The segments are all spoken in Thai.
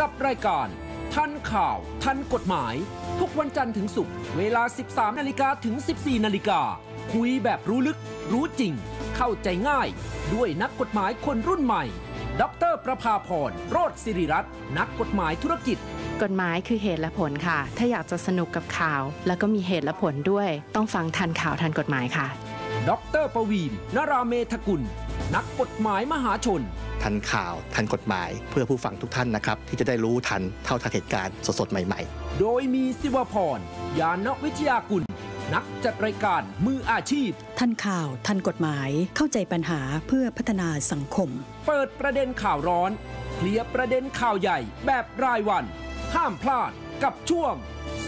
กับรายการทันข่าวทันกฎหมาย ทุกวันจันทร์ถึงศุกร์เวลา 13นาฬิกาถึง 14นาฬิกาคุยแบบรู้ลึก รู้จริง เข้าใจง่าย ด้วยนักกฎหมายคนรุ่นใหม่ ดรประภาพรโรธสิริรัตน์นักกฎหมายธุรกิจ กฎหมายคือเหตุและผลค่ะ ถ้าอยากจะสนุกกับข่าว แล้วก็มีเหตุและผลด้วย ต้องฟังทันข่าวทันกฎหมายค่ะ ดรประวีนนราเมธกุล นักกฎหมายมหาชนทันข่าวทันกฎหมาย เพื่อผู้ฟังทุกท่านนะครับที่จะได้รู้ทันเท่าทันเหตุการณ์สดๆใหม่ๆ โดยมีสิวพรยานวิทยากุลนักจัดรายการมืออาชีพทันข่าว ทันกฎหมายเข้าใจปัญหาเพื่อพัฒนาสังคม เปิดประเด็นข่าวร้อนเคลียร์ประเด็นข่าวใหญ่แบบรายวัน ห้ามพลาดกับช่วง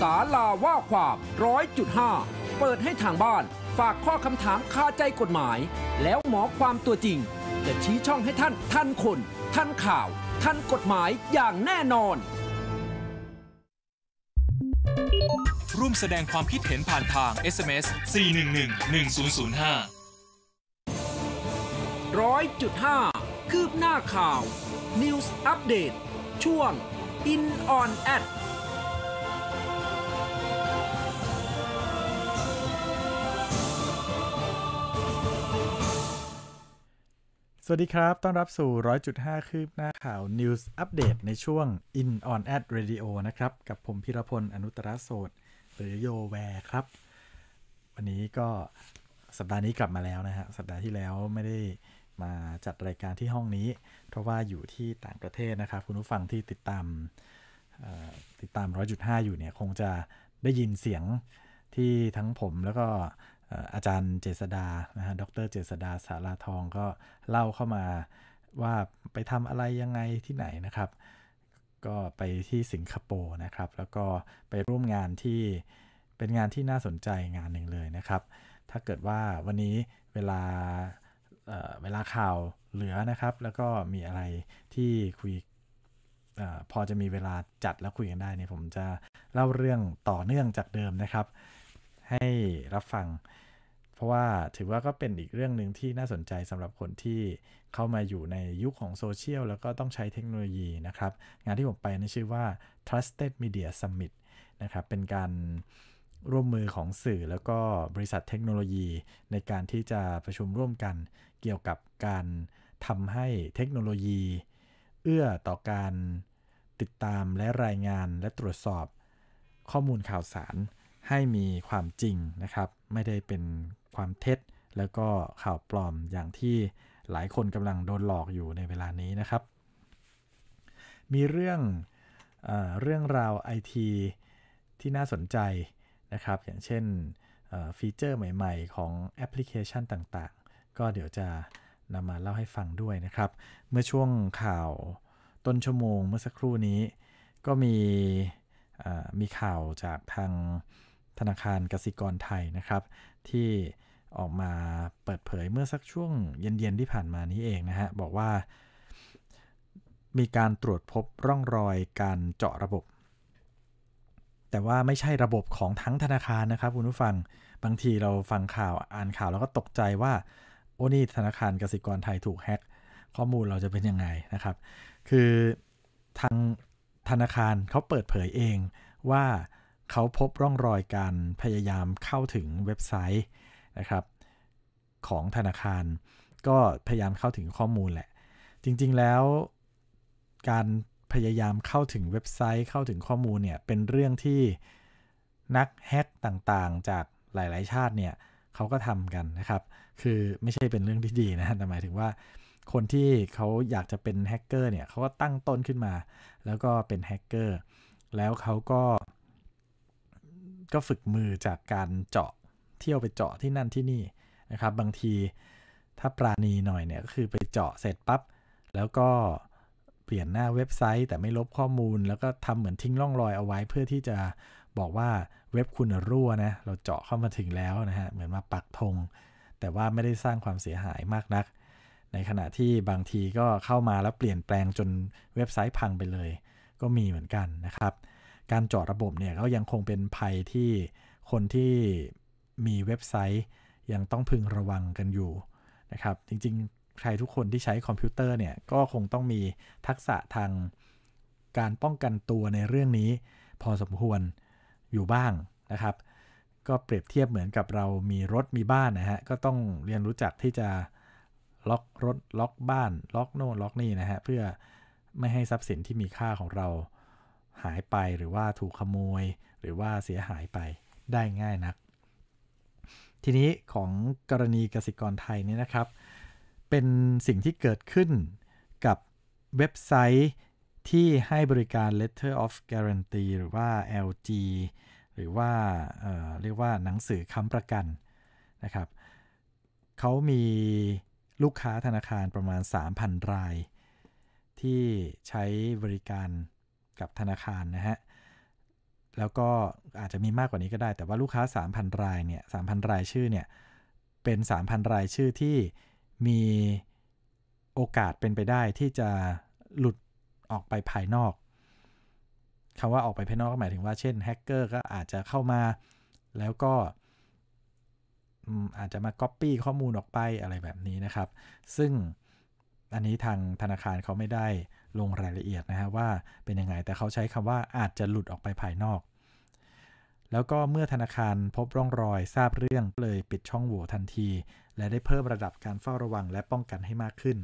สาลาว่าความร้อยจุดห้าเปิดให้ทางบ้าน ฝากข้อคำถามคาใจกฎหมาย แล้วหมอความตัวจริงจะชี้ช่องให้ท่านทันคนทันข่าวทันกฎหมายอย่างแน่นอน ร่วมแสดงความคิดเห็นผ่านทาง SMS 411 1005ร้อยจุดห้าคืบหน้าข่าว News Update ช่วง In on Ad สวัสดีครับ ต้อนรับสู่ 100.5คืบหน้าข่าว News Update ในช่วง In On Ad Radio นะครับ กับผมพิรพล อนุตรโสดหรือโยแวร์ครับ วันนี้ก็สัปดาห์นี้กลับมาแล้วนะฮะสัปดาห์ที่แล้วไม่ได้มาจัดรายการที่ห้องนี้ เพราะว่าอยู่ที่ต่างประเทศนะครับ คุณผู้ฟังที่ติดตามติดตาม 100.5อยู่เนี่ย คงจะได้ยินเสียงที่ทั้งผมแล้วก็อาจารย์เจษดานะฮะดรเจษดาสาราทองก็เล่าเข้ามาว่าไปทำอะไรยังไงที่ไหนนะครับ ก็ไปที่สิงคโปร์นะครับ แล้วก็ไปร่วมงานที่เป็นงานที่น่าสนใจงานหนึ่งเลยนะครับ ถ้าเกิดว่าวันนี้เวลาเวลาข่าวเหลือนะครับ แล้วก็มีอะไรที่คุยอพอจะมีเวลาจัดแล้วคุยกันได้เนี่ยผมจะเล่าเรื่องต่อเนื่องจากเดิมนะครับ ให้รับฟังราะว่าถือว่าก็เป็นอีกเรื่องหนึ่งที่น่าสนใจสำหรับคนที่เข้ามาอยู่ในยุคของโซเชียล แล้วก็ต้องใช้เทคโนโลยีนะครับ งานที่ผมไปนั้นชื่อว่า Trusted Media Summit นะครับเป็นการร่วมมือของสื่อแล้วก็บริษัทเทคโนโลยี ในการที่จะประชุมร่วมกันเกี่ยวกับการทำให้เทคโนโลยี เอื้อต่อการติดตามและรายงานและตรวจสอบข้อมูลข่าวสารให้มีความจริงนะครับ ไม่ได้เป็นความเท็จแล้วก็ข่าวปลอมอย่างที่หลายคนกำลังโดนหลอกอยู่ในเวลานี้นะครับ มีเรื่องเอเรื่องราวไอทีที่น่าสนใจนะครับ อย่างเช่นฟีเจอร์ใหม่ ๆ ของแอปพลิเคชันต่างๆ ก็เดี๋ยวจะนำมาเล่าให้ฟังด้วยนะครับ เมื่อช่วงข่าวต้นชั่วโมงเมื่อสักครู่นี้ ก็มีมีข่าวจากทางธนาคารกสิกรไทยนะครับ ที่ออกมาเปิดเผยเมื่อสักช่วงเย็นๆที่ผ่านมานี้เองนะฮะบอกว่ามีการตรวจพบร่องรอยการเจาะระบบ แต่ว่าไม่ใช่ระบบของทั้งธนาคารนะครับคุณผู้ฟังบางทีเราฟังข่าวอ่านข่าวแล้วก็ตกใจว่า โอ้นี่ธนาคารกสิกรไทยถูกแฮ็กข้อมูลเราจะเป็นยังไงนะครับ คือทางธนาคารเขาเปิดเผยเองว่าเขาพบร่องรอยการพยายามเข้าถึงเว็บไซต์นะครับ ของธนาคาร ก็พยายามเข้าถึงข้อมูลแหละ จริง ๆแล้ว การพยายามเข้าถึงเว็บไซต์เข้าถึงข้อมูลเนี่ยเป็นเรื่องที่นักแฮกต่างๆจากหลายๆชาติเนี่ยเขาก็ทำกันนะครับ คือไม่ใช่เป็นเรื่องที่ดีนะแต่หมายถึงว่าคนที่เขาอยากจะเป็นแฮกเกอร์เนี่ยเขาก็ตั้งต้นขึ้นมา แล้วก็เป็นแฮกเกอร์แล้วเขาก็ก็ฝึกมือจากการเจาะเที่ยวไปเจาะที่นั่นที่นี่นะครับ บางทีถ้าปราณีหน่อยเนี่ยก็คือไปเจาะเสร็จปับ๊บแล้วก็เปลี่ยนหน้าเว็บไซต์แต่ไม่ลบข้อมูล แล้วก็ทำเหมือนทิ้งร่องรอยเอาไว้ เพื่อที่จะบอกว่าเว็บคุณรั่วนะเราเจาะเข้ามาถึงแล้วนะฮะเหมือนมาปักธงแต่ว่าไม่ได้สร้างความเสียหายมากนัก ในขณะที่บางทีก็เข้ามาแล้วเปลี่ยนแปลงจนเว็บไซต์พังไปเลย ก็มีเหมือนกันนะครับการจอดระบบเนี่ยก็ยังคงเป็นภัยที่คนที่มีเว็บไซต์ยังต้องพึงระวังกันอยู่นะครับ จริง ๆ ใครทุกคนที่ใช้คอมพิวเตอร์ เนี่ย ก็คงต้องมีทักษะทางการป้องกันตัวในเรื่องนี้ พอสมควรอยู่บ้างนะครับ ก็เปรียบเทียบเหมือนกับเรามีรถมีบ้านนะฮะก็ต้องเรียนรู้จักที่จะล็อกรถล็อกบ้านล็อกโน่นล็อกนี่นะฮะเพื่อไม่ให้ทรัพย์สินที่มีค่าของเราหายไปหรือว่าถูกขโมย หรือว่าเสียหายไปได้ง่ายนัก ทีนี้ของกรณีกสิกรไทยนี่นะครับ เป็นสิ่งที่เกิดขึ้นกับเว็บไซต์ที่ให้บริการ letter of guarantee หรือว่า LG หรือว่าเเรียกว่าหนังสือค้ำประกันนะครับเขามีลูกค้าธนาคารประมาณ 3,000 ราย ที่ใช้บริการกับธนาคาร นะฮะ แล้วก็อาจจะมีมากกว่านี้ก็ได้ แต่ว่าลูกค้า 3,000 ราย เนี่ย 3,000 รายชื่อ เนี่ย เป็น 3,000 รายชื่อที่มีโอกาสเป็นไปได้ที่จะหลุดออกไปภายนอกคำว่าออกไปภายนอกก็หมายถึงว่า เช่น แฮกเกอร์ก็อาจจะเข้ามา แล้วก็อาจจะมาก๊อปปี้ข้อมูลออกไปอะไรแบบนี้นะครับ ซึ่งอันนี้ทางธนาคารเขาไม่ได้ลงรายละเอียดนะฮะว่าเป็นยังไงแต่เขาใช้คำว่าอาจจะหลุดออกไปภายนอก แล้วก็เมื่อธนาคารพบร่องรอยทราบเรื่องเลยปิดช่องโหว่ทันที และได้เพิ่มระดับการเฝ้าระวังและป้องกันให้มากขึ้น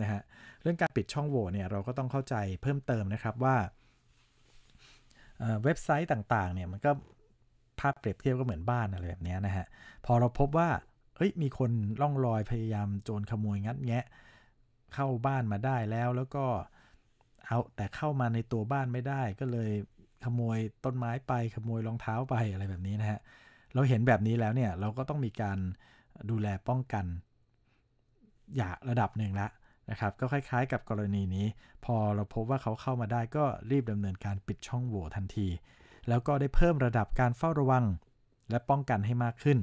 นะฮะเรื่องการปิดช่องโหว่เนี่ยเราก็ต้องเข้าใจเพิ่มเติมนะครับว่าเว็บไซต์ต่างๆเนี่ยมันก็ภาพเปรียบเทียบก็เหมือนบ้านอะไรแบบนี้นะฮะพอเราพบว่าเฮ้ยมีคนล่องรอยพยายามโจรขโมยงัดแงะเข้าบ้านมาได้แล้วแล้วก็เอาแต่เข้ามาในตัวบ้านไม่ได้ ก็เลยขโมยต้นไม้ไปขโมยรองเท้าไปอะไรแบบนี้นะฮะเราเห็นแบบนี้แล้วเนี่ยเราก็ต้องมีการดูแลป้องกัน อย่าระดับหนึ่งละนะครับ ก็คล้ายๆ กับกรณีนี้ พอเราพบว่าเขาเข้ามาได้ก็รีบดำเนินการปิดช่องโหว่ทันที แล้วก็ได้เพิ่มระดับการเฝ้าระวังและป้องกันให้มากขึ้น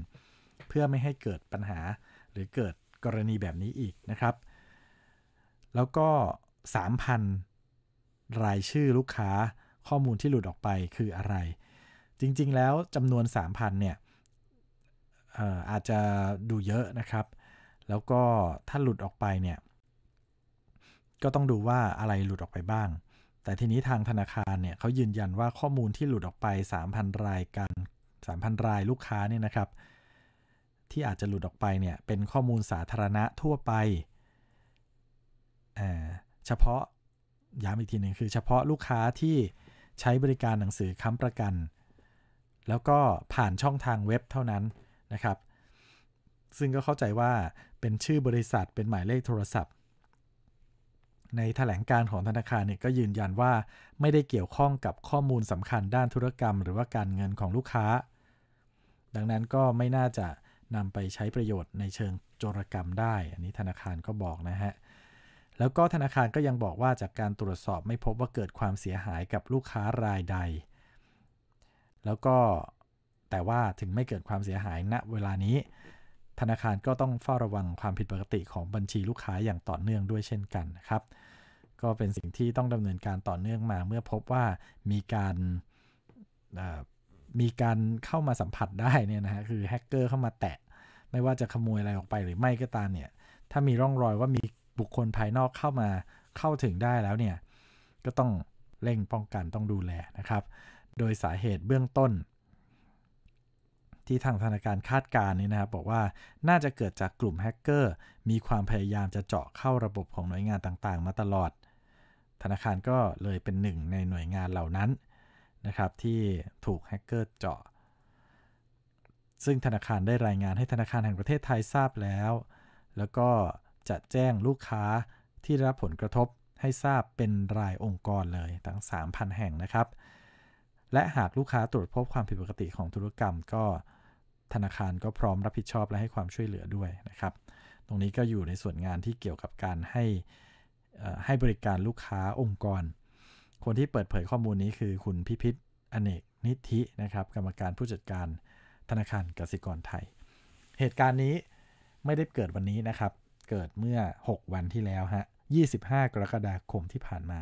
เพื่อไม่ให้เกิดปัญหาหรือเกิดกรณีแบบนี้อีกนะครับแล้วก็3,000รายชื่อลูกค้าข้อมูลที่หลุดออกไปคืออะไร จริงๆ แล้วจำนวน 3,000เนี่ยอาจจะดูเยอะนะครับ แล้วก็ถ้าหลุดออกไปเนี่ยก็ต้องดูว่าอะไรหลุดออกไปบ้าง แต่ทีนี้ทางธนาคารเนี่ยเขายืนยันว่าข้อมูลที่หลุดออกไป 3,000 รายการ3,000รายลูกค้าเนี่ยนะครับ ที่อาจจะหลุดออกไปเนี่ยเป็นข้อมูลสาธารณะทั่วไปเฉพาะย้ำอีกทีหนึ่งคือเฉพาะลูกค้าที่ใช้บริการหนังสือค้ำประกัน แล้วก็ผ่านช่องทางเว็บเท่านั้นนะครับ ซึ่งก็เข้าใจว่าเป็นชื่อบริษัทเป็นหมายเลขโทรศัพท์ ในแถลงการของธนาคารเนี่ยก็ยืนยันว่าไม่ได้เกี่ยวข้องกับข้อมูลสำคัญด้านธุรกรรมหรือว่าการเงินของลูกค้า ดังนั้นก็ไม่น่าจะนำไปใช้ประโยชน์ในเชิงโจรกรรมได้ อันนี้ธนาคารก็บอกนะฮะแล้วก็ธนาคารก็ยังบอกว่าจากการตรวจสอบไม่พบว่าเกิดความเสียหายกับลูกค้ารายใด แล้วก็แต่ว่าถึงไม่เกิดความเสียหายณเวลานี้ ธนาคารก็ต้องเฝ้าระวังความผิดปกติของบัญชีลูกค้าอย่างต่อเนื่องด้วยเช่นกันนะครับ ก็เป็นสิ่งที่ต้องดำเนินการต่อเนื่องมาเมื่อพบว่ามีการมีการเข้ามาสัมผัสได้เนี่ยนะฮะคือแฮกเกอร์เข้ามาแตะไม่ว่าจะขโมยอะไรออกไปหรือไม่ก็ตามเนี่ยถ้ามีร่องรอยว่ามีบุคคลภายนอกเข้ามาเข้าถึงได้แล้วเนี่ยก็ต้องเร่งป้องกันต้องดูแลนะครับ โดยสาเหตุเบื้องต้น ที่ทางธนาคารคาดการณ์นี่นะครับบอกว่าน่าจะเกิดจากกลุ่มแฮกเกอร์มีความพยายามจะเจาะเข้าระบบของหน่วยงานต่างๆ มาตลอด ธนาคารก็เลยเป็นหนึ่งในหน่วยงานเหล่านั้นนะครับ ที่ถูกแฮกเกอร์เจาะซึ่งธนาคารได้รายงานให้ธนาคารแห่งประเทศไทยทราบแล้ว แล้วก็จะแจ้งลูกค้าที่รับผลกระทบให้ทราบเป็นรายองค์กรเลยทั้ง 3,000 แห่งนะครับ และหากลูกค้าตรวจพบความผิดปกติของธุรกรรม ก็ธนาคารก็พร้อมรับผิดชอบและให้ความช่วยเหลือด้วยนะครับ ตรงนี้ก็อยู่ในส่วนงานที่เกี่ยวกับการให้ให้บริการลูกค้าองค์กร คนที่เปิดเผยข้อมูลนี้คือคุณพิพิธอเนกนิธินะครับ กรรมการผู้จัดการธนาคารกสิกรไทย เหตุการณ์นี้ไม่ได้เกิดวันนี้นะครับเกิดเมื่อ 6 วันที่แล้วฮะ25 กรกฎาคมที่ผ่านมา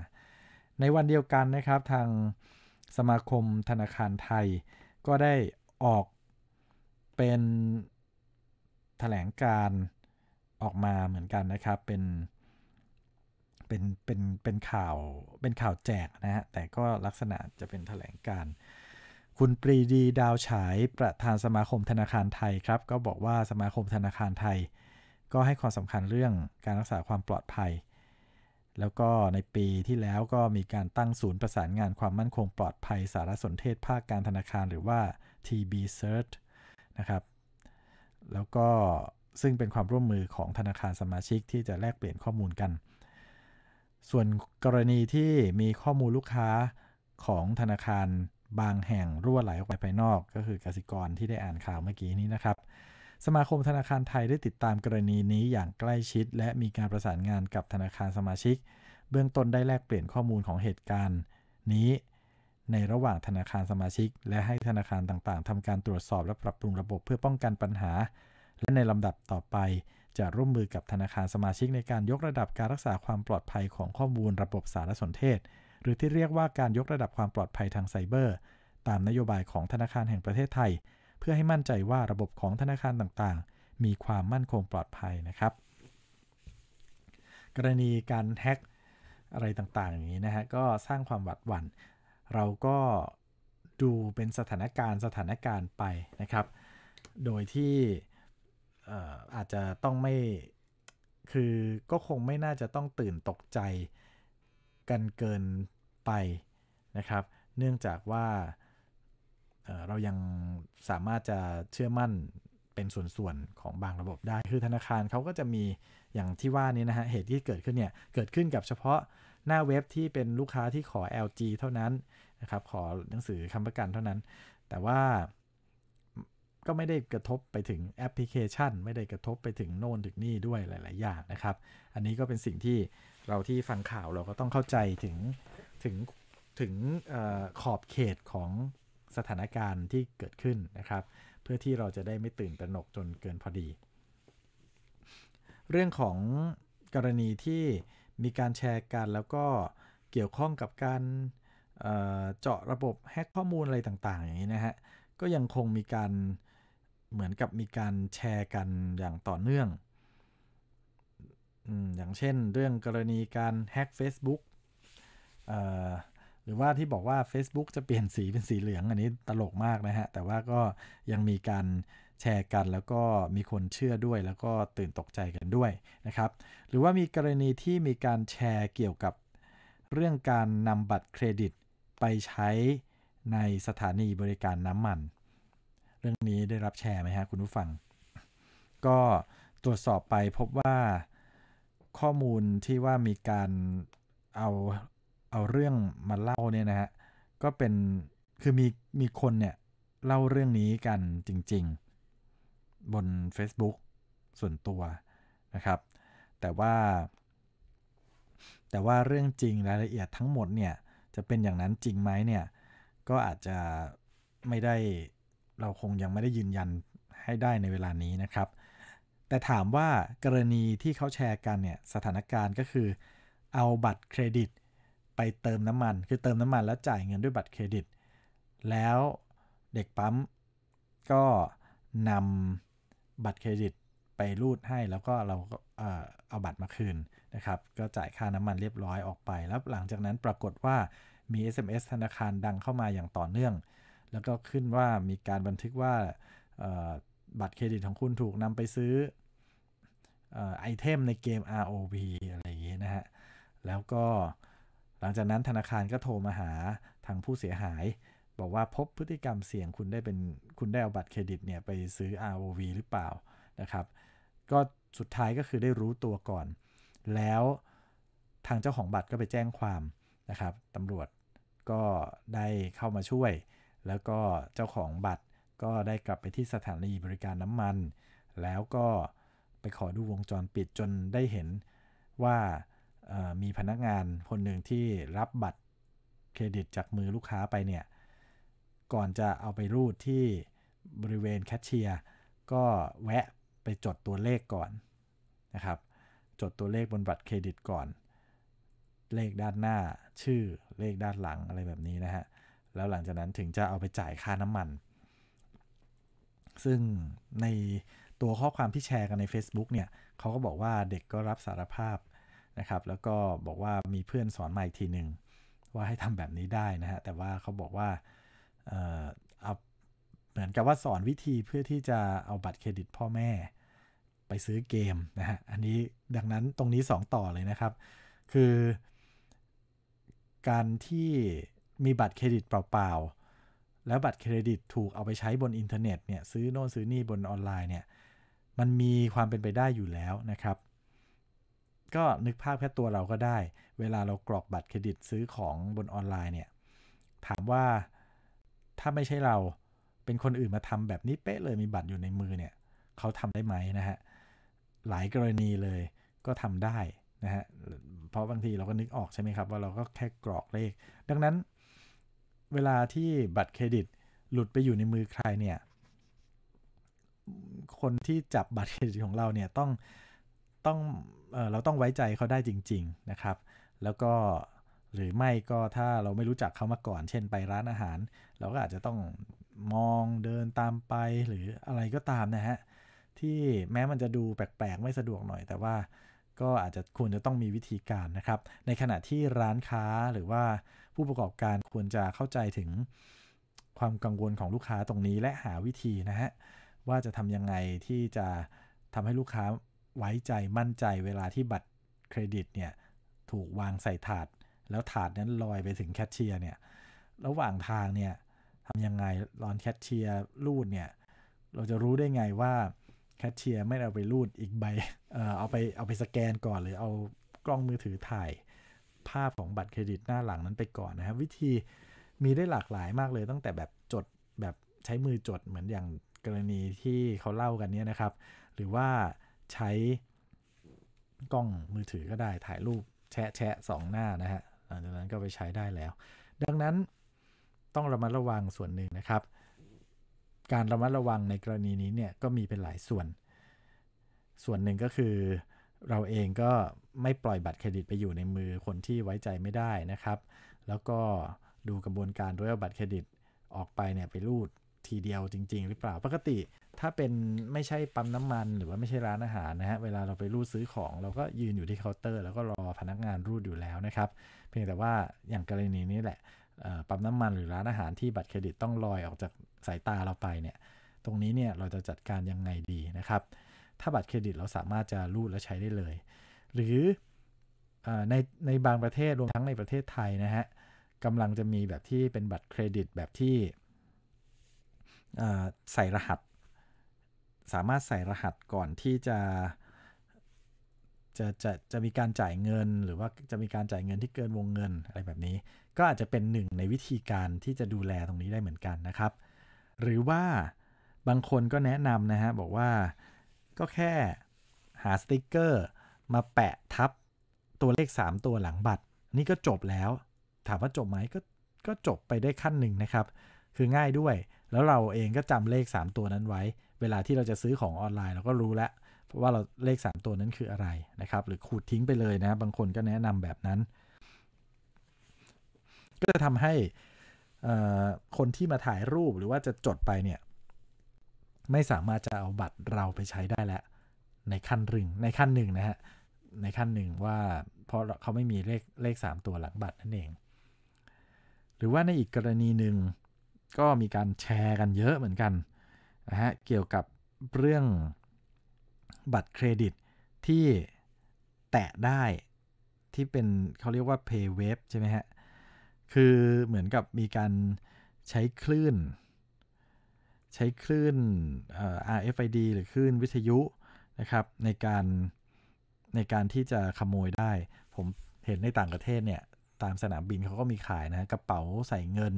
ในวันเดียวกันนะครับ ทางสมาคมธนาคารไทย ก็ได้ออกเป็นแถลงการออกมาเหมือนกันนะครับเป็นเป็นเป็นเป็นข่าวเป็นข่าวแจกนะฮะ แต่ก็ลักษณะจะเป็นแถลงการ คุณปรีดีดาว ฉาย ประธานสมาคมธนาคารไทยครับ ก็บอกว่าสมาคมธนาคารไทยก็ให้ความสำคัญเรื่องการรักษาความปลอดภัย แล้วก็ในปีที่แล้วก็มีการตั้งศูนย์ประสานงานความมั่นคงปลอดภัยสารสนเทศภาคการธนาคารหรือว่า TB Cert นะครับ แล้วก็ซึ่งเป็นความร่วมมือของธนาคารสมาชิกที่จะแลกเปลี่ยนข้อมูลกัน ส่วนกรณีที่มีข้อมูลลูกค้าของธนาคารบางแห่งรั่วไหลออกไปภายนอก ก็คือกสิกรที่ได้อ่านข่าวเมื่อกี้นี้นะครับสมาคมธนาคารไทยได้ติดตามกรณีนี้อย่างใกล้ชิด และมีการประสานงานกับธนาคารสมาชิก เบื้องต้นได้แลกเปลี่ยนข้อมูลของเหตุการณ์ นี้ ในระหว่างธนาคารสมาชิก และให้ธนาคารต่างๆทำการตรวจสอบ และปรับปรุงระบบเพื่อป้องกันปัญหา และในลำดับต่อไปจะร่วมมือกับธนาคารสมาชิกในการยกระดับการรักษาความปลอดภัยของข้อมูลระบบสารสนเทศ หรือที่เรียกว่าการยกระดับความปลอดภัยทางไซเบอร์ตามนโยบายของธนาคารแห่งประเทศไทยเพื่อให้มั่นใจว่าระบบของธนาคารต่างๆ มีความมั่นคงปลอดภัยนะครับ กรณีการแฮ็กอะไรต่างๆ อย่างนี้นะฮะ ก็สร้างความหวัดหวัน่น เราก็ดูเป็นสถานการณ์ สถานการณ์ไปนะครับ โดยที่อาจจะต้อง ไม่ คือก็คงไม่น่าจะต้องตื่นตกใจกันเกินไปนะครับ เนื่องจากว่าเรายังสามารถจะเชื่อมั่นเป็นส่วนๆ ของบางระบบได้ คือธนาคารเขาก็จะมีอย่างที่ว่านี้นะฮะ เหตุที่เกิดขึ้นเนี่ย เกิดขึ้นกับเฉพาะหน้าเว็บที่เป็นลูกค้าที่ขอ LG เท่านั้นนะครับ ขอหนังสือคำประกันเท่านั้น แต่ว่า ก็ไม่ได้กระทบไปถึงแอปพลิเคชัน ไม่ได้กระทบไปถึงโน่นถึงนี่ ด้วยหลายๆ อย่างนะครับ อันนี้ก็เป็นสิ่งที่เราที่ฟังข่าวเราก็ต้องเข้าใจถึงถึงถึงขอบเขตของสถานการณ์ที่เกิดขึ้นนะครับ เพื่อที่เราจะได้ไม่ตื่นตระหนกจนเกินพอดี เรื่องของกรณีที่มีการแชร์กันแล้วก็เกี่ยวข้องกับการเจาะระบบแฮกข้อมูลอะไรต่างๆอย่างนี้นะฮะก็ยังคงมีการเหมือนกับมีการแชร์กันอย่างต่อเนื่องอย่างเช่นเรื่องกรณีการแฮก Facebook รือว่าที่บอกว่า Facebook จะเปลี่ยนสีเป็นสีเหลืองอันนี้ตลกมากนะฮะแต่ว่าก็ยังมีการแชร์กันแล้วก็มีคนเชื่อด้วย แล้วก็ตื่นตกใจกันด้วยนะครับหรือว่ามีกรณีที่มีการแชร์เกี่ยวกับเรื่องการนำบัตรเครดิตไปใช้ในสถานีบริการน้ำมัน เรื่องนี้ได้รับแชร์ไหมฮะคุณผู้ฟัง ก็ตรวจสอบไปพบว่าข้อมูลที่ว่ามีการเอาเอาเรื่องมาเล่าเนี่ยนะฮะ ก็เป็น คือมี มีคนเนี่ยเล่าเรื่องนี้กันจริงๆ บน Facebook ส่วนตัวนะครับ แต่ว่า แต่ว่าเรื่องจริงรายละเอียดทั้งหมดเนี่ยจะเป็นอย่างนั้นจริงไหมเนี่ย ก็อาจจะไม่ได้ เราคงยังไม่ได้ยืนยันให้ได้ในเวลานี้นะครับ แต่ถามว่ากรณีที่เขาแชร์กันเนี่ยสถานการณ์ก็คือ เอาบัตรเครดิตไปเติมน้ำมัน คือเติมน้ำมันแล้วจ่ายเงินด้วยบัตรเครดิต แล้วเด็กปั๊มก็นำบัตรเครดิตไปรูดให้ แล้วก็เราก็เอาบัตรมาคืนนะครับ ก็จ่ายค่าน้ำมันเรียบร้อยออกไป แล้วหลังจากนั้นปรากฏว่ามี SMS ธนาคารดังเข้ามาอย่างต่อเนื่อง แล้วก็ขึ้นว่ามีการบันทึกว่าบัตรเครดิตของคุณถูกนำไปซื้อไอเทมในเกม ROV อะไรอย่างนี้นะฮะ แล้วก็หลังจากนั้นธนาคารก็โทรมาหาทางผู้เสียหาย บอกว่าพบพฤติกรรมเสี่ยงคุณได้เป็นคุณได้เอาบัตรเครดิตเนี่ยไปซื้อ ROV หรือเปล่านะครับ ก็สุดท้ายก็คือได้รู้ตัวก่อน แล้วทางเจ้าของบัตรก็ไปแจ้งความนะครับตำรวจก็ได้เข้ามาช่วย แล้วก็เจ้าของบัตรก็ได้กลับไปที่สถานีบริการน้ำมัน แล้วก็ไปขอดูวงจรปิดจนได้เห็นว่ามีพนักงานคนหนึ่งที่รับบัตรเครดิตจากมือลูกค้าไปเนี่ย ก่อนจะเอาไปรูดที่บริเวณแคชเชียร์ ก็แวะไปจดตัวเลขก่อนนะครับ จดตัวเลขบนบัตรเครดิตก่อน เลขด้านหน้าชื่อ เลขด้านหลังอะไรแบบนี้นะฮะ แล้วหลังจากนั้นถึงจะเอาไปจ่ายค่าน้ำมัน ซึ่งในตัวข้อความที่แชร์กันใน Facebook เนี่ยเขาก็บอกว่าเด็กก็รับสารภาพนะครับแล้วก็บอกว่ามีเพื่อนสอนมาอีกทีหนึ่งว่าให้ทำแบบนี้ได้นะฮะแต่ว่าเขาบอกว่าเเอาเหมือนกับว่าสอนวิธีเพื่อที่จะเอาบัตรเครดิตพ่อแม่ไปซื้อเกมนะฮะอันนี้ดังนั้นตรงนี้2ต่อเลยนะครับคือ การที่มีบัตรเครดิตเปล่าๆ แล้วบัตรเครดิตถูกเอาไปใช้บนอินเทอร์เน็ตเนี่ยซื้อโน่นซื้อนี่บนออนไลน์เนี่ย มันมีความเป็นไปได้อยู่แล้วนะครับก็นึกภาพแค่ตัวเราก็ได้ เวลาเรากรอกบัตรเครดิตซื้อของบนออนไลน์เนี่ย ถามว่าถ้าไม่ใช่เราเป็นคนอื่นมาทำแบบนี้เป๊ะเลยมีบัตรอยู่ในมือเนี่ยเขาทำได้ไหมนะฮะหลายกรณีเลยก็ทำได้นะฮะเพราะบางทีเราก็นึกออกใช่ไหมครับว่าเราก็แค่กรอกเลขดังนั้นเวลาที่บัตรเครดิตหลุดไปอยู่ในมือใครเนี่ยคนที่จับบัตรเครดิตของเราเนี่ยต้องต้องเราต้องไว้ใจเขาได้จริง ๆนะครับ แล้วก็หรือไม่ก็ถ้าเราไม่รู้จักเขามาก่อน เช่นไปร้านอาหาร เราก็อาจจะต้องมองเดินตามไป หรืออะไรก็ตามนะฮะ ที่แม้มันจะดูแปลกๆ ไม่สะดวกหน่อย แต่ว่าก็อาจจะควรจะต้องมีวิธีการนะครับ ในขณะที่ร้านค้าหรือว่าผู้ประกอบการควรจะเข้าใจถึงความกังวลของลูกค้าตรงนี้และหาวิธีนะฮะว่าจะทำยังไงที่จะทำให้ลูกค้าไว้ใจมั่นใจเวลาที่บัตรเครดิตเนี่ยถูกวางใส่ถาดแล้วถาดนั้นลอยไปถึงแคชเชียร์เนี่ยระหว่างทางเนี่ยทำยังไงรอนแคชเชียร์รูดเนี่ยเราจะรู้ได้ไงว่าแคชเชียร์ไม่เอาไปรูดอีกใบ เออเอาไปเอาไปสแกนก่อน หรือเอากล้องมือถือถ่าย ภาพของบัตรเครดิตหน้าหลังนั้นไปก่อนนะครับวิธีมีได้หลากหลายมากเลยตั้งแต่แบบจดแบบใช้มือจดเหมือนอย่างกรณีที่เขาเล่ากันเนี่ยนะครับ หรือว่าใช้กล้องมือถือก็ได้ ถ่ายรูปแชะแชะสองหน้านะฮะหลังจากนั้นก็ไปใช้ได้แล้ว ดังนั้นต้องระมัดระวังส่วนหนึ่งนะครับ การระมัดระวังในกรณีนี้เนี่ยก็มีเป็นหลายส่วน ส่วนหนึ่งก็คือเราเองก็ไม่ปล่อยบัตรเครดิตไปอยู่ในมือคนที่ไว้ใจไม่ได้นะครับ แล้วก็ดูกระบวนการด้วยบัตรเครดิตออกไปเนี่ยไปรูดทีเดียวจริง ๆ หรือเปล่าปกติถ้าเป็น ไม่ใช่ปั๊มน้ำมันหรือว่าไม่ใช่ร้านอาหารนะฮะ เวลาเราไปรูดซื้อของ เราก็ยืนอยู่ที่เคาน์เตอร์ แล้วก็รอพนักงานรูดอยู่แล้วนะครับ เพียงแต่ว่าอย่างกรณีนี้แหละปั๊มน้ำมันหรือร้านอาหารที่บัตรเครดิตต้องลอยออกจากสายตาเราไปเนี่ย ตรงนี้เนี่ยเราจะจัดการยังไงดีนะครับ ถ้าบัตรเครดิตเราสามารถจะรูดและใช้ได้เลย หรือในในบางประเทศ รวมทั้งในประเทศไทยนะฮะกำลังจะมีแบบที่เป็นบัตรเครดิตแบบที่ใส่รหัสสามารถใส่รหัสก่อนที่จะจะจะ จะมีการจ่ายเงินหรือว่าจะมีการจ่ายเงินที่เกินวงเงินอะไรแบบนี้ ก็อาจจะเป็นหนึ่งในวิธีการที่จะดูแลตรงนี้ได้เหมือนกันนะครับ หรือว่าบางคนก็แนะนำนะฮะบอกว่าก็แค่หาสติกเกอร์มาแปะทับตัวเลข 3 ตัวหลังบัตร นี่ก็จบแล้ว ถามว่าจบไหมก็ก็จบไปได้ขั้นหนึ่งนะครับ คือง่ายด้วย แล้วเราเองก็จำเลข 3 ตัวนั้นไว้เวลาที่เราจะซื้อของออนไลน์เราก็รู้แล้วว่าเราเลข 3 ตัวนั้นคืออะไรนะครับ หรือขูดทิ้งไปเลยนะบางคนก็แนะนำแบบนั้น ก็จะทำให้คนที่มาถ่ายรูปหรือว่าจะจดไปเนี่ยไม่สามารถจะเอาบัตรเราไปใช้ได้แล้ว ในขั้นหนึ่งในขั้นหนึ่งนะฮะในขั้นหนึ่งว่าเพราะเขาไม่มีเลขเลข3ตัวหลังบัตรนั่นเอง หรือว่าในอีกกรณีหนึ่งก็มีการแชร์กันเยอะเหมือนกันนะฮะเกี่ยวกับเรื่องบัตรเครดิต ที่แตะได้ที่เป็นเขาเรียกว่า PayWave ใช่ไหมฮะ คือเหมือนกับมีการใช้คลื่น ใช้คลื่น RFID หรือคลื่นวิทยุนะครับในการ ในการที่จะขโมยได้ ผมเห็นในต่างประเทศเนี่ย ตามสนามบินเขาก็มีขายนะกระเป๋าใส่เงิน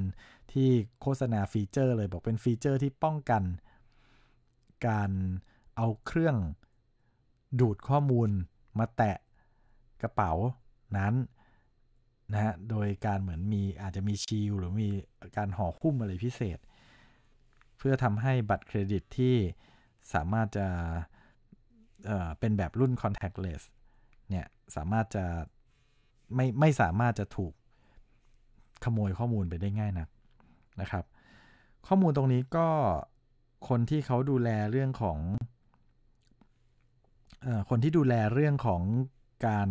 ที่โฆษณาฟีเจอร์เลย บอกเป็นฟีเจอร์ที่ป้องกันการเอาเครื่องดูดข้อมูลมาแตะกระเป๋านั้นนะฮะโดยการเหมือนมีอาจจะมีชิลหรือมีการห่อคุ้มอะไรพิเศษ เพื่อทำให้บัตรเครดิตที่สามารถจะเเป็นแบบรุ่น contactless เนี่ยสามารถจะไม่ไม่สามารถจะถูกขโมยข้อมูลไปได้ง่ายนัก นะครับ ข้อมูลตรงนี้ก็คนที่เขาดูแลเรื่องของอคนที่ดูแลเรื่องของการ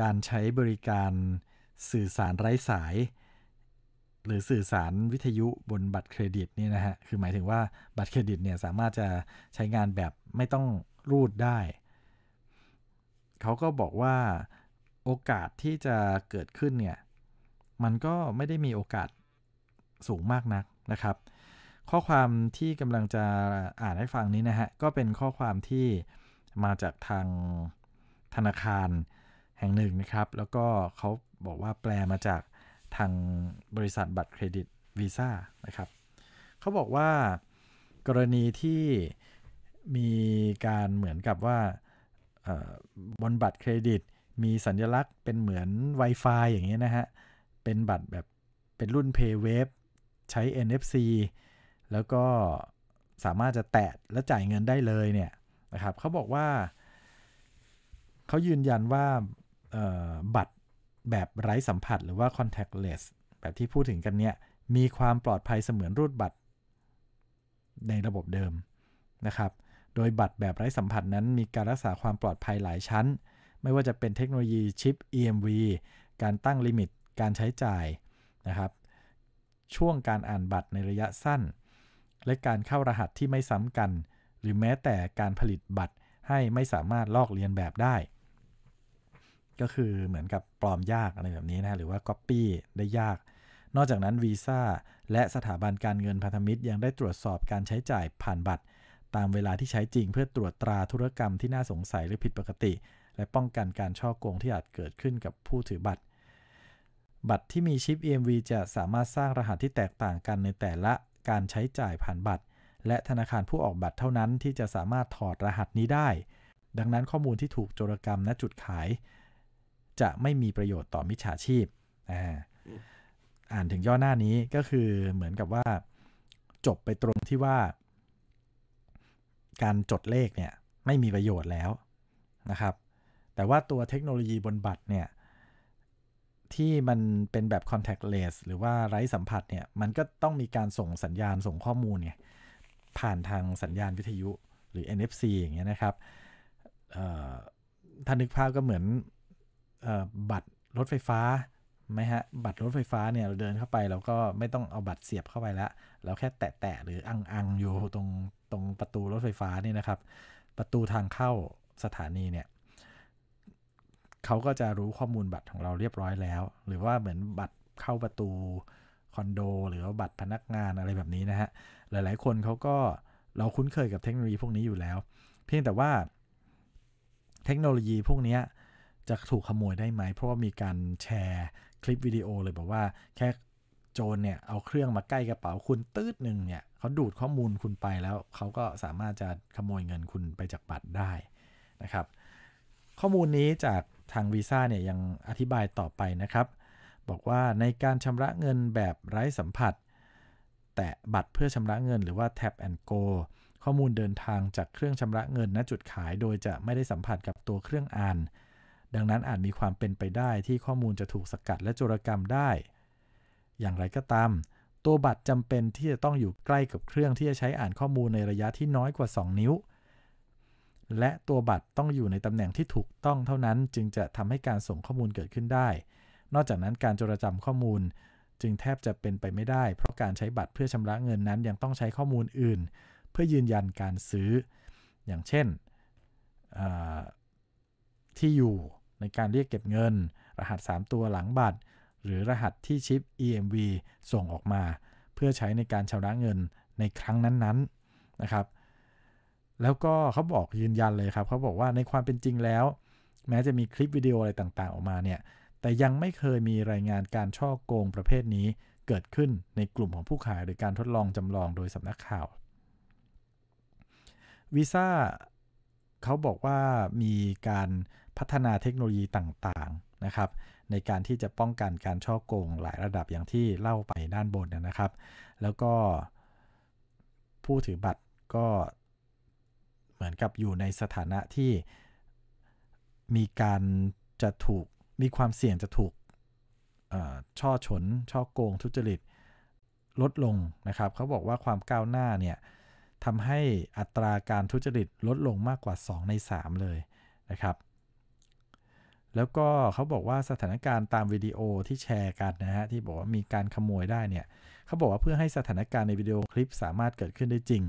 การใช้บริการสื่อสารไร้สาย หรือสื่อสารวิทยุบนบัตรเครดิตนี่นะฮะคือหมายถึงว่าบัตรเครดิตเนี่ยสามารถจะใช้งานแบบไม่ต้องรูดได้ เขาก็บอกว่าโอกาสที่จะเกิดขึ้นเนี่ยมันก็ไม่ได้มีโอกาสสูงมากนักนะครับข้อความที่กำลังจะอ่านให้ฟังนี้นะฮะก็เป็นข้อความที่มาจากทางธนาคารแห่งหนึ่งนะครับ แล้วก็เขาบอกว่าแปลมาจากทางบริษัทบัตรเครดิตวีซ่านะครับเขาบอกว่ากรณีที่มีการเหมือนกับว่าบนบัตรเครดิต มีสัญลักษณ์เป็นเหมือน Wi-Fi อย่างนี้นะฮะเป็นบัตรแบบเป็นรุ่น PayWave ใช้ NFC แล้วก็สามารถจะแตะและจ่ายเงินได้เลยเนี่ยนะครับเขาบอกว่า เขายืนยันว่าบัตรแบบไร้สัมผัสหรือว่า contactless แบบที่พูดถึงกันเนี่ยมีความปลอดภัยเสมือนรูดบัตร ในระบบเดิม นะครับ โดยบัตรแบบไร้สัมผัสนั้นมีการรักษาความปลอดภัยหลายชั้น ไม่ว่าจะเป็นเทคโนโลยีชิป EMV การตั้งลิมิตการใช้จ่ายนะครับช่วงการอ่านบัตรในระยะสั้นและการเข้ารหัสที่ไม่ซ้ำกัน หรือแม้แต่การผลิตบัตรให้ไม่สามารถลอกเลียนแบบได้ ก็คือเหมือนกับปลอมยากอะไรแบบนี้นะหรือว่าก๊อปปี้ได้ยาก นอกจากนั้นวีซ่าและสถาบันการเงินพันธมิตรยังได้ตรวจสอบการใช้จ่ายผ่านบัตร ตามเวลาที่ใช้จริงเพื่อตรวจตราธุรกรรมที่น่าสงสัยหรือผิดปกติ และป้องกันการช่อโกงที่อาจเกิดขึ้นกับผู้ถือบัตร บัตรที่มีชิป EMV จะสามารถสร้างรหัสที่แตกต่างกันในแต่ละการใช้จ่ายผ่านบัตร และธนาคารผู้ออกบัตรเท่านั้น ที่จะสามารถถอดรหัสนี้ได้ ดังนั้นข้อมูลที่ถูกโจรกรรมณจุดขาย จะไม่มีประโยชน์ต่อมิจฉาชีพอ่าอ่านถึงย่อหน้านี้ก็คือเหมือนกับว่าจบไปตรงที่ว่าการจดเลขเนี่ยไม่มีประโยชน์แล้วนะครับแต่ว่าตัวเทคโนโลยีบนบัตรเนี่ยที่มันเป็นแบบ contactless หรือว่าไร้สัมผัสเนี่ย มันก็ต้องมีการส่งสัญญาณส่งข้อมูลเนี่ย ผ่านทางสัญญาณวิทยุหรือ NFC อย่างเงี้ยนะครับท่านึกภาพก็เหมือนอบัตรรถไฟฟ้าไหมฮะ บัตรรถไฟฟ้าเนี่ย เราเดินเข้าไปเราก็ไม่ต้องเอาบัตรเสียบเข้าไปแล้ว เราแค่แตะๆหรืออังๆอยู่ตรงตรงประตูรถไฟฟ้านี่นะครับ ประตูทางเข้าสถานีเนี่ยเขาก็จะรู้ข้อมูลบัตรของเราเรียบร้อยแล้ว หรือว่าเหมือนบัตรเข้าประตูคอนโด หรือว่าบัตรพนักงานอะไรแบบนี้นะฮะหลายๆ คนเขาก็เราคุ้นเคยกับเทคโนโลยีพวกนี้อยู่แล้ว เพียงแต่ว่าเทคโนโลยีพวกนี้จะถูกขโมยได้ไหมเพราะว่ามีการแชร์ คลิปวิดีโอเลยบอกว่าแค่โจรเนี่ยเอาเครื่องมาใกล้กระเป๋าคุณตืดหนึ่งเนี่ยเขาดูดข้อมูลคุณไปแล้วเขาก็สามารถจะขโมยเงินคุณไปจากบัตรได้นะครับ ข้อมูลนี้จากทางวีซ่าเนี่ยยังอธิบายต่อไปนะครับ บอกว่าในการชำระเงินแบบไร้สัมผัส แตะบัตรเพื่อชำระเงินหรือว่า tap and go ข้อมูลเดินทางจากเครื่องชำระเงินณจุดขายโดยจะไม่ได้สัมผัสกับตัวเครื่องอ่าน ดังนั้นอาจมีความเป็นไปได้ที่ข้อมูลจะถูกสกัดและโจรกรรมได้ อย่างไรก็ตาม ตัวบัตรจำเป็นที่จะต้องอยู่ใกล้กับเครื่องที่จะใช้อ่านข้อมูลในระยะที่น้อยกว่า2นิ้วและตัวบัตรต้องอยู่ในตำแหน่งที่ถูกต้องเท่านั้น จึงจะทำให้การส่งข้อมูลเกิดขึ้นได้ นอกจากนั้นการจดจำข้อมูลจึงแทบจะเป็นไปไม่ได้ เพราะการใช้บัตรเพื่อชำระเงินนั้น ยังต้องใช้ข้อมูลอื่น เพื่อยืนยันการซื้อ อย่างเช่นที่อยู่ในการเรียกเก็บเงิน รหัส 3 ตัวหลังบัตร หรือรหัสที่ชิป EMV ส่งออกมา เพื่อใช้ในการชำระเงินในครั้งนั้นๆนนะครับแล้วก็เขาบอกยืนยันเลยครับเขาบอกว่าในความเป็นจริงแล้ว แม้จะมีคลิปวิดีโออะไรต่างๆออกมาเนี่ย แต่ยังไม่เคยมีรายงานการช่อโกงประเภทนี้ เกิดขึ้นในกลุ่มของผู้ขายหรือการทดลองจำลองโดยสำนักข่าววีซ่าเขาบอกว่ามีการพัฒนาเทคโนโลยีต่างๆนะครับ ในการที่จะป้องกันการช่อโกงหลายระดับอย่างที่เล่าไปด้านบนนะครับ แล้วก็ผู้ถือบัตรก็เหมือนกับอยู่ในสถานะที่มีการจะถูกมีความเสี่ยงจะถูกช่อฉนช่อโกงทุจริตลดลงนะครับเขาบอกว่าความก้าวหน้าเนี่ยทำให้อัตราการทุจริตลดลงมากกว่า 2 ใน 3 เลยนะครับ แล้วก็เขาบอกว่าสถานการณ์ตามวิดีโอที่แชร์กันนะฮะที่บอกว่ามีการขโมยได้เนี่ยเขาบอกว่าเพื่อให้สถานการณ์ในวิดีโอคลิปสามารถเกิดขึ้นได้จริง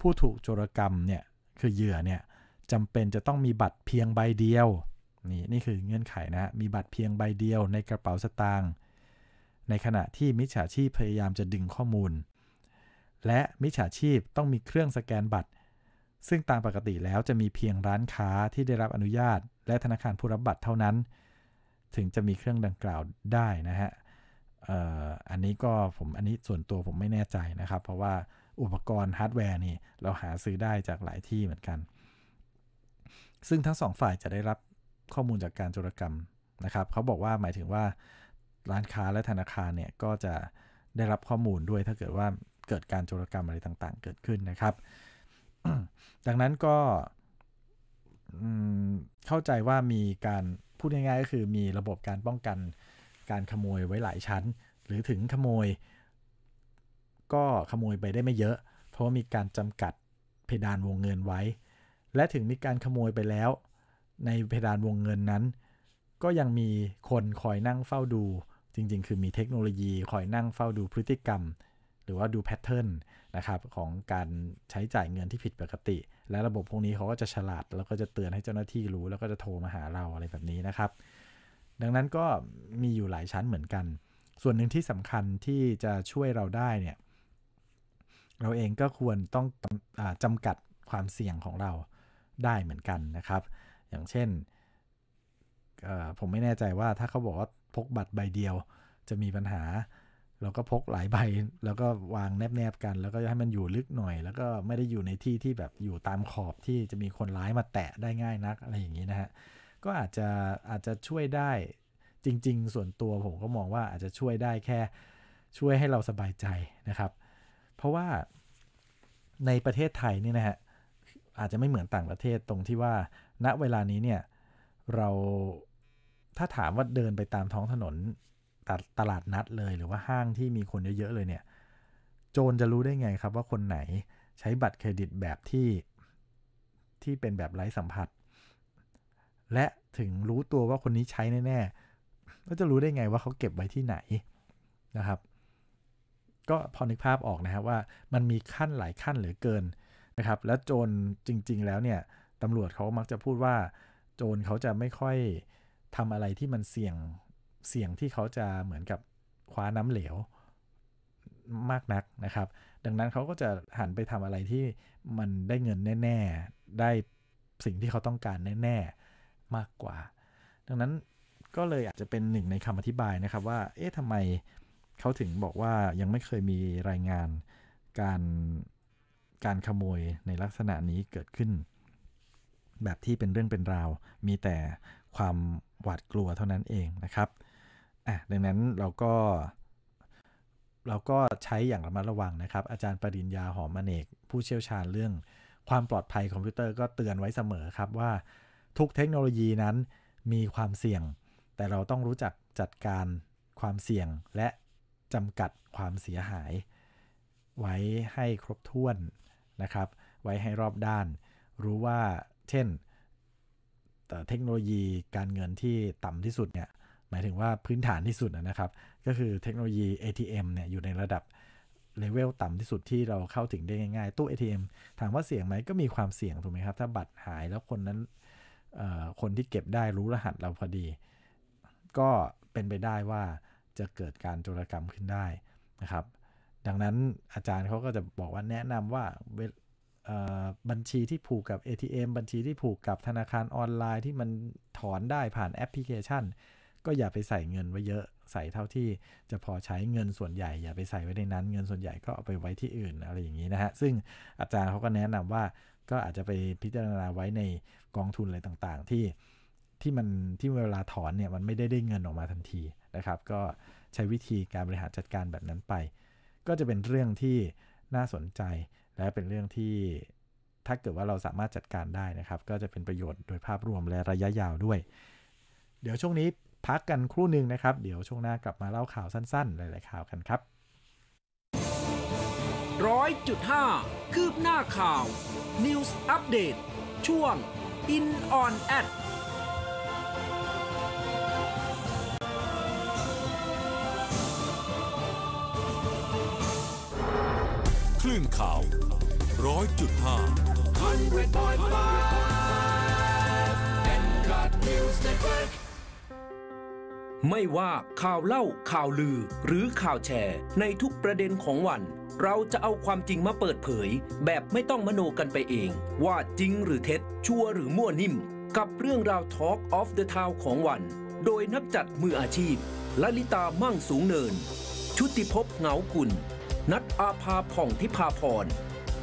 ผู้ถูกโจรกรรมเนี่ยคือเหยื่อเนี่ยจำเป็นจะต้องมีบัตรเพียงใบเดียว นี่นี่คือเงื่อนไขนะมีบัตรเพียงใบเดียวในกระเป๋าสตางค์ในขณะที่มิจฉาชีพพยายามจะดึงข้อมูล และมิจฉาชีพต้องมีเครื่องสแกนบัตร ซึ่งตามปกติแล้วจะมีเพียงร้านค้าที่ได้รับอนุญาตและธนาคารผู้รับบัตรเท่านั้น ถึงจะมีเครื่องดังกล่าวได้นะฮะอออันนี้ก็ผมอันนี้ส่วนตัวผมไม่แน่ใจนะครับ เพราะว่าอุปกรณ์ฮาร์ดแวร์นี่ เราหาซื้อได้จากหลายที่เหมือนกัน ซึ่งทั้งสองฝ่ายจะได้รับข้อมูลจากการโจรกรรมนะครับเขาบอกว่าหมายถึงว่า ร้านค้าและธนาคารเนี่ยก็จะได้รับข้อมูลด้วยถ้าเกิดว่าเกิดการโจรกรรมอะไรต่างๆ เกิดขึ้นนะครับ ดังนั้นก็เข้าใจว่ามีการพูดง่ายๆก็คือมีระบบการป้องกันการขโมยไว้หลายชั้น หรือถึงขโมยก็ขโมยไปได้ไม่เยอะ เพราะว่ามีการจำกัดเพดานวงเงินไว้ และถึงมีการขโมยไปแล้ว ในเพดานวงเงินนั้น ก็ยังมีคนคอยนั่งเฝ้าดู จริง ๆ คือมีเทคโนโลยี คอยนั่งเฝ้าดูพฤติกรรม หรือว่าดูแพทเทิร์นนะครับของการใช้จ่ายเงินที่ผิดปกติ และระบบพวกนี้เขาก็จะฉลาดแล้วก็จะเตือนให้เจ้าหน้าที่รู้แล้วก็จะโทรมาหาเราอะไรแบบนี้นะครับ ดังนั้นก็มีอยู่หลายชั้นเหมือนกัน ส่วนหนึ่งที่สำคัญที่จะช่วยเราได้เนี่ยเราเองก็ควรต้องจำกัดความเสี่ยงของเราได้เหมือนกันนะครับ อย่างเช่น ผมไม่แน่ใจว่าถ้าเขาบอกว่าพกบัตรใบเดียวจะมีปัญหา เราก็พกหลายใบ แล้วก็วางแนบๆกัน แล้วก็ให้มันอยู่ลึกหน่อย แล้วก็ไม่ได้อยู่ในที่ที่แบบอยู่ตามขอบที่จะมีคนร้ายมาแตะได้ง่ายนักอะไรอย่างนี้นะฮะ ก็อาจจะอาจจะช่วยได้จริงๆ ส่วนตัวผมก็มองว่าอาจจะช่วยได้แค่ช่วยให้เราสบายใจนะครับเพราะว่าในประเทศไทยนี่นะฮะอาจจะไม่เหมือนต่างประเทศตรงที่ว่าณเวลานี้เนี่ย เราถ้าถามว่าเดินไปตามท้องถนนตตลาดนัดเลยหรือว่าห้างที่มีคนเยอะๆเลยเนี่ย โจรจะรู้ได้ไงครับว่าคนไหนใช้บัตรเครดิตแบบที่ที่เป็นแบบไร้สัมผัส และถึงรู้ตัวว่าคนนี้ใช้แน่ๆก็จะรู้ได้ไงว่าเขาเก็บไว้ที่ไหนนะครับก็พอนึกภาพออกนะครับว่ามันมีขั้นหลายขั้นเหลือเกินนะครับ และโจรจริง ๆ แล้วเนี่ยตำรวจเขามักจะพูดว่า โจรเขาจะไม่ค่อยทำอะไรที่มันเสี่ยงเสี่ยงที่เขาจะเหมือนกับคว้าน้ำเหลวมากนักนะครับ ดังนั้นเขาก็จะหันไปทำอะไรที่มันได้เงินแน่ ๆ ได้สิ่งที่เขาต้องการแน่ ๆมากกว่า ดังนั้นก็เลยอาจจะเป็นหนึ่งในคำอธิบายนะครับว่าเอ๊ะทำไมเขาถึงบอกว่ายังไม่เคยมีรายงานการการขโมยในลักษณะนี้เกิดขึ้น แบบที่เป็นเรื่องเป็นราว มีแต่ความหวาดกลัวเท่านั้นเองนะครับ อ่ะ ดังนั้นเราก็เราก็ใช้อย่างระมัดระวังนะครับ อาจารย์ปริญญาหอมอเนก ผู้เชี่ยวชาญเรื่องความปลอดภัยคอมพิวเตอร์ก็เตือนไว้เสมอครับว่าทุกเทคโนโลยีนั้นมีความเสี่ยง แต่เราต้องรู้จักจัดการความเสี่ยงและจำกัดความเสียหาย ไว้ให้ครบถ้วนนะครับ ไว้ให้รอบด้าน รู้ว่าเช่นเทคโนโลยีการเงินที่ต่ำที่สุดเนี่ย หมายถึงว่าพื้นฐานที่สุดนะครับ ก็คือเทคโนโลยี ATM เนี่ย อยู่ในระดับเลเวลต่ำที่สุดที่เราเข้าถึงได้ง่ายๆตู้ ATM ถามว่าเสี่ยงไหมก็มีความเสี่ยงถูกไหมครับ ถ้าบัตรหายแล้วคนนั้นคนที่เก็บได้รู้รหัสเราพอดี ก็เป็นไปได้ว่าจะเกิดการโจรกรรมขึ้นได้นะครับ ดังนั้นอาจารย์เขาก็จะบอกว่าแนะนำว่าบัญชีที่ผูกกับ ATM บัญชีที่ผูกกับธนาคารออนไลน์ที่มันถอนได้ผ่านแอปพลิเคชัน ก็อย่าไปใส่เงินไว้เยอะใส่เท่าที่ จะพอใช้เงินส่วนใหญ่อย่าไปใส่ไว้ในนั้น เงินส่วนใหญ่ก็เอาไปไว้ที่อื่นอะไรอย่างนี้นะฮะ ซึ่งอาจารย์เขาก็แนะนำว่าก็อาจจะไปพิจารณาไว้ในกองทุนอะไรต่างๆ ที่ที่มันที่เวลาถอนเนี่ยมันไม่ได้ได้เงินออกมาทันทีนะครับก็ใช้วิธีการบริหารจัดการแบบนั้นไป ก็จะเป็นเรื่องที่น่าสนใจ และเป็นเรื่องที่ถ้าเกิดว่าเราสามารถจัดการได้นะครับก็จะเป็นประโยชน์โดยภาพรวมและระยะยาวด้วย เดี๋ยวช่วงนี้พักกันครู่หนึ่งนะครับ เดี๋ยวช่วงหน้ากลับมาเล่าข่าวสั้นๆ หลายๆข่าวกันครับร้อยจุดห้าคืบหน้าข่าว News Update ช่วง In on Ad คลื่นข่าว ร้อยจุดห้า ไม่ว่าข่าวเล่า ข่าวลือ หรือข่าวแชร์ ในทุกประเด็นของวัน เราจะเอาความจริงมาเปิดเผย แบบไม่ต้องมโนกันไปเอง ว่าจริงหรือเท็จ ชัวหรือมั่วนิ่ม กับเรื่องราว Talk of the Town ของวัน โดยนักจัดมืออาชีพ ลลิตามั่งสูงเนิน ชุติภพเหงากุลนัทอาภาผ่องทิพาพร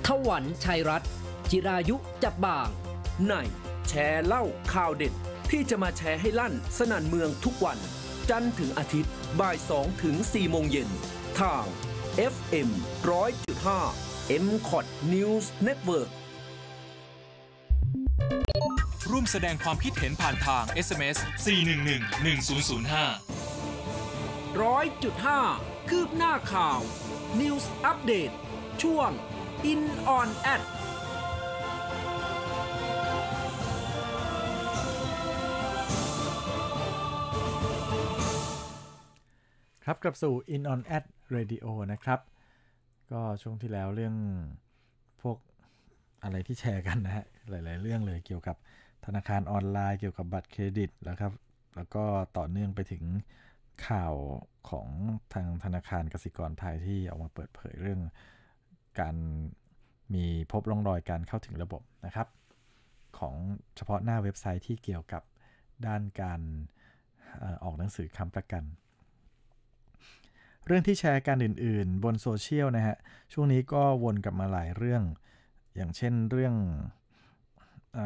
ทวันชัยรัตน์ จิรายุจับบางในแชร์เล่าข่าวเด็ด ที่จะมาแชร์ให้ลั่น สนั่นเมืองทุกวัน จันทร์ถึงอาทิตย์บ่าย2ถึง4โมงเย็นทาง FM 100.5 m c o t News Network ร่วมแสดงความคิดเห็นผ่านทาง SMS 411 1005 100.5คืบหน้าข่าว News Update ช่วง In on Ad ครับ กลับสู่ In on Ad Radio นะครับ ก็ช่วงที่แล้วเรื่องพวกอะไรที่แชร์กันนะฮะ หลายๆเรื่องเลยเกี่ยวกับธนาคารออนไลน์เกี่ยวกับบัตรเครดิตแล้วครับแล้วก็ต่อเนื่องไปถึงข่าวของทางธนาคารกสิกรไทยที่ออกมาเปิดเผยเรื่อง การมีพบร่องรอยการเข้าถึงระบบนะครับ ของเฉพาะหน้าเว็บไซต์ที่เกี่ยวกับด้านการออกหนังสือคำประกัน เรื่องที่แชร์กันอื่น ๆ บนโซเชียลนะฮะช่วงนี้ก็วนกลับมาหลายเรื่อง อย่างเช่นเรื่องอ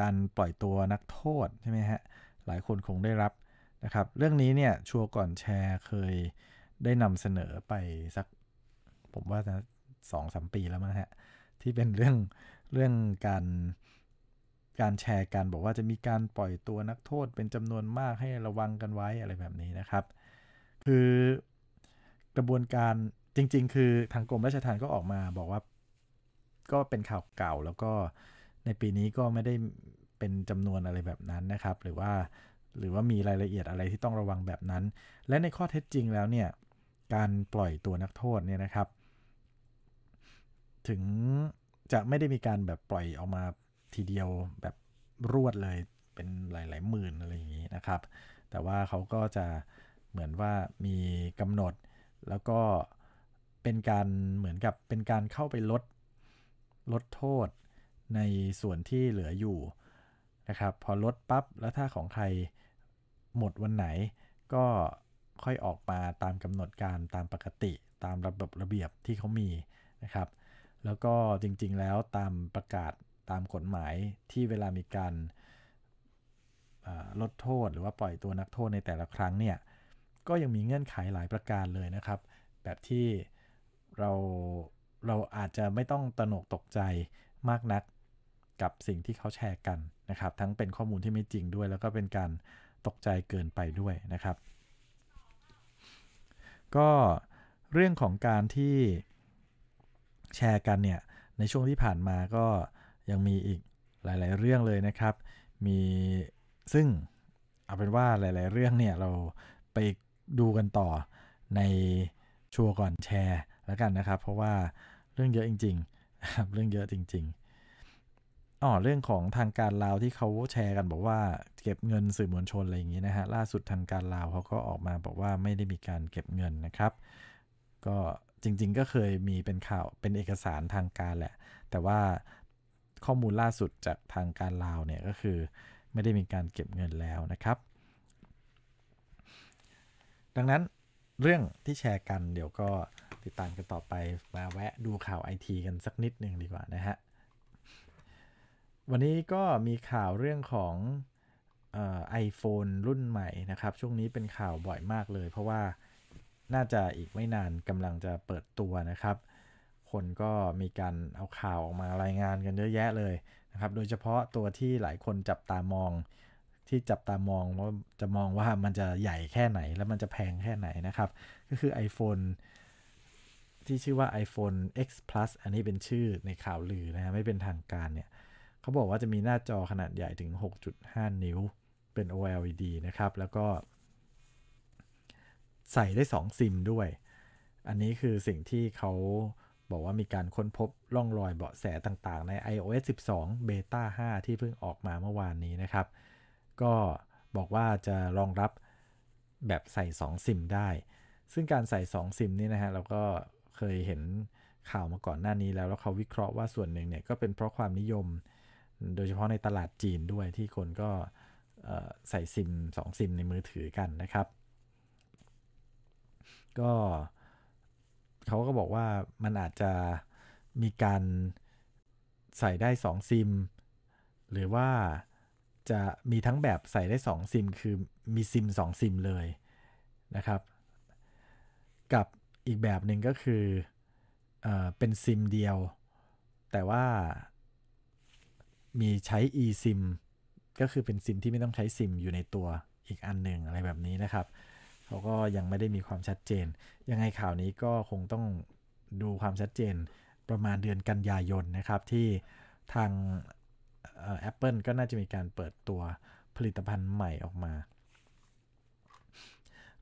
การปล่อยตัวนักโทษใช่ไหมฮะหลายคนคงได้รับนะครับเรื่องนี้เนี่ยชัวก่อนแชร์เคยได้นำเสนอไปสัก ผมว่าจะสองสมปีแล้วมั้งฮะที่เป็นเรื่องเรื่องการการแชร์กันบอกว่าจะมีการปล่อยตัวนักโทษเป็นจำนวนมากให้ระวังกันไว้อะไรแบบนี้นะครับ คือกระบวนการจริง ๆ คือทางกรมราชธรรมก็ออกมา บอกว่าก็เป็นข่าวเก่าแล้วก็ในปีนี้ก็ไม่ได้เป็นจำนวนอะไรแบบนั้นนะครับ หรือว่าหรือว่ามีรายละเอียดอะไรที่ต้องระวังแบบนั้น และในข้อเท็จจริงแล้วเนี่ย การปล่อยตัวนักโทษเนี่ยนะครับ ถึงจะไม่ได้มีการแบบปล่อยออกมาทีเดียวแบบรวดเลย เป็นหลายๆหมื่นอะไรอย่างนี้นะครับ แต่ว่าเขาก็จะเหมือนว่ามีกำหนด แล้วก็เป็นการเหมือนกับ เป็นการเข้าไปลด ลดโทษในส่วนที่เหลืออยู่นะครับ พอลดปับ๊บ แล้วถ้าของใครหมดวันไหนก็ค่อยออกมาตามกำหนดการตามปกติตามระบบระเบียบที่เขามีนะครับ แล้วก็จริงๆ แล้วตามประกาศตามกฎหมายที่เวลามีการลดโทษหรือว่าปล่อยตัวนักโทษในแต่ละครั้งเนี่ย ก็ยังมีเงื่อนไข หลายประการเลยนะครับ แบบที่เราเราอาจจะไม่ต้องตนกตกใจมากนักกับสิ่งที่เขาแชร์กันนะครับ ทั้งเป็นข้อมูลที่ไม่จริงด้วยแล้วก็เป็นการตกใจเกินไปด้วยนะครับ ก็เรื่องของการที่แชร์กันเนี่ย ในช่วงที่ผ่านมาก็ยังมีอีกหลายๆเรื่องเลยนะครับ มีซึ่งเอาเป็นว่าหลายๆเรื่องเนี่ยเราไปดูกันต่อในชัวก่อนแชร์แล้วกันนะครับ เพราะว่าเรื่องเยอะจริงๆเรื่องเยอะจริงอ๋อเรื่องของทางการลาวที่เขาแชร์กันบอกว่า เก็บเงินสื่อมวลชนอะไรอย่างนี้นะฮะล่าสุดทางการลาวเขาก็ออกมาบอกว่าไม่ได้มีการเก็บเงินนะครับ ก็จริงๆ ก็เคยมีเป็นข่าวเป็นเอกสารทางการแหละแต่ว่าข้อมูลล่าสุดจากทางการลาวเนี่ยก็คือ ไม่ได้มีการเก็บเงินแล้วนะครับ ดังนั้นเรื่องที่แชร์กันเดี๋ยวก็ติดตามกันต่อไปมาแวะดูข่าวไอทีกันสักนิดหนึ่งดีกว่านะฮะวันนี้ก็มีข่าวเรื่องของไอโฟนรุ่นใหม่ นะครับ ช่วงนี้เป็นข่าวบ่อยมากเลย เพราะว่าน่าจะอีกไม่นานกำลังจะเปิดตัวนะครับ คนก็มีการเอาข่าว ออกมารายงานกันเยอะแยะเลย นะครับ โดยเฉพาะตัวที่หลายคนจับตา มอง ที่จับตา มอง ว่าจะมองว่ามันจะใหญ่แค่ไหน แล้วมันจะแพงแค่ไหนนะครับก็คือ iPhone ที่ชื่อว่า iPhone X Plus อันนี้เป็นชื่อในข่าวลือนะไม่เป็นทางการเนี่ยเขาบอกว่าจะมีหน้าจอขนาดใหญ่ถึง 6.5 นิ้ว เป็น OLED นะครับ แล้วก็ ใส่ได้ 2 ซิมด้วย อันนี้คือสิ่งที่เขาบอกว่ามีการค้นพบร่องรอยเบาะแสต่าง ๆ ใน iOS 12 Beta 5 ที่เพิ่งออกมาเมื่อวานนี้นะครับ ก็บอกว่าจะรองรับแบบใส่ 2 ซิมได้ ซึ่งการใส่ 2 ซิมนี่นะฮะเราก็เคยเห็นข่าวมาก่อนหน้านี้แล้ว แล้วเขาวิเคราะห์ว่าส่วนหนึ่งเนี่ยก็เป็นเพราะความนิยมโดยเฉพาะในตลาดจีนด้วยที่คนก็ใส่ซิม2ซิมในมือถือกันนะครับ ก็เขาก็บอกว่ามันอาจจะมีการใส่ได้2ซิมหรือว่าจะมีทั้งแบบใส่ได้2ซิมคือมีซิม2ซิมเลยนะครับ กับอีกแบบหนึ่งก็คือเอเป็นซิมเดียว แต่ว่ามีใช้ eSIM ก็คือเป็นซิมที่ไม่ต้องใช้ซิมอยู่ในตัวอีกอันหนึ่งอะไรแบบนี้นะครับเขาก็ยังไม่ได้มีความชัดเจน ยังไงข่าวนี้ก็คงต้องดูความชัดเจนประมาณเดือนกันยายนนะครับ ที่ทาง Apple ก็น่าจะมีการเปิดตัวผลิตภัณฑ์ใหม่ออกมา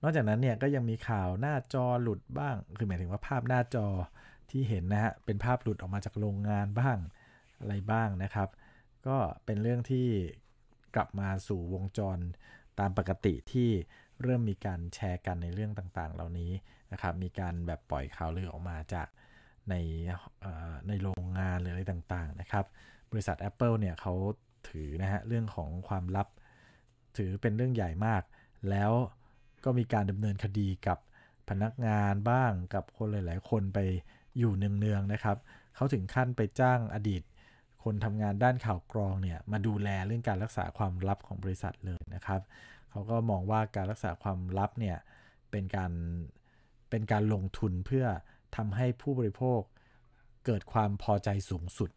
นอกจากนั้นเนี่ยก็ยังมีข่าวหน้าจอหลุดบ้าง คือหมายถึงว่าภาพหน้าจอที่เห็นนะฮะเป็นภาพหลุดออกมาจากโรงงานบ้างอะไรบ้างนะครับก็เป็นเรื่องที่กลับมาสู่วงจร ตามปกติที่เริ่มมีการแชร์กันในเรื่องต่างๆ เหล่านี้นะครับ มีการแบบปล่อยข่าวลือออกมาจากในในโรงงานหรืออะไรต่างๆนะครับ บริษัท Apple เนี่ยเขาถือนะฮะเรื่องของความลับ ถือเป็นเรื่องใหญ่มาก แล้วก็มีการดำเนินคดีกับพนักงานบ้างกับคนหลาย ๆ คนไปอยู่เนืองๆนะครับเขาถึงขั้นไปจ้างอดีตคนทำงานด้านข่าวกรองเนี่ยมาดูแลเรื่องการรักษาความลับของบริษัทเลยนะครับเขาก็มองว่าการรักษาความลับเนี่ยเป็นการเป็นการลงทุนเพื่อทำให้ผู้บริโภคเกิดความพอใจสูงสุด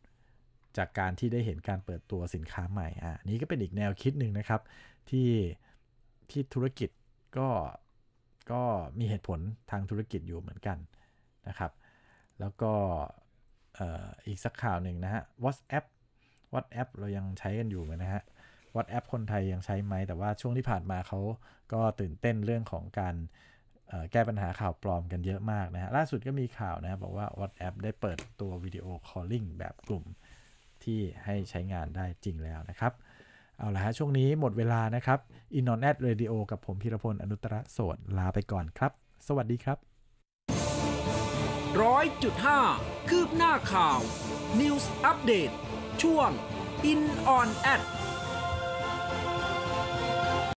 จากการที่ได้เห็นการเปิดตัวสินค้าใหม่อ่ะนี้ก็เป็นอีกแนวคิดหนึ่งนะครับ ที่ที่ธุรกิจก็ก็มีเหตุผลทางธุรกิจอยู่เหมือนกันนะครับ แล้วก็อีกสักข่าวหนึ่งนะฮะ WhatsApp WhatsApp เรายังใช้กันอยู่ไหมนะฮะ WhatsApp คนไทยยังใช้ไหม แต่ว่าช่วงที่ผ่านมาเขาก็ตื่นเต้นเรื่องของการแก้ปัญหาข่าวปลอมกันเยอะมากนะฮะ ล่าสุดก็มีข่าวนะบอกว่า WhatsApp ได้เปิดตัววิดีโอคอลลิ่งแบบกลุ่มที่ให้ใช้งานได้จริงแล้วนะครับ เอาละฮะช่วงนี้หมดเวลานะครับอินนอนแอดเรดิโอกับผมพีรพลอนุตรโสดลาไปก่อนครับ สวัสดีครับ100.5คืบหน้าข่าว News Update ช่วง In on Ad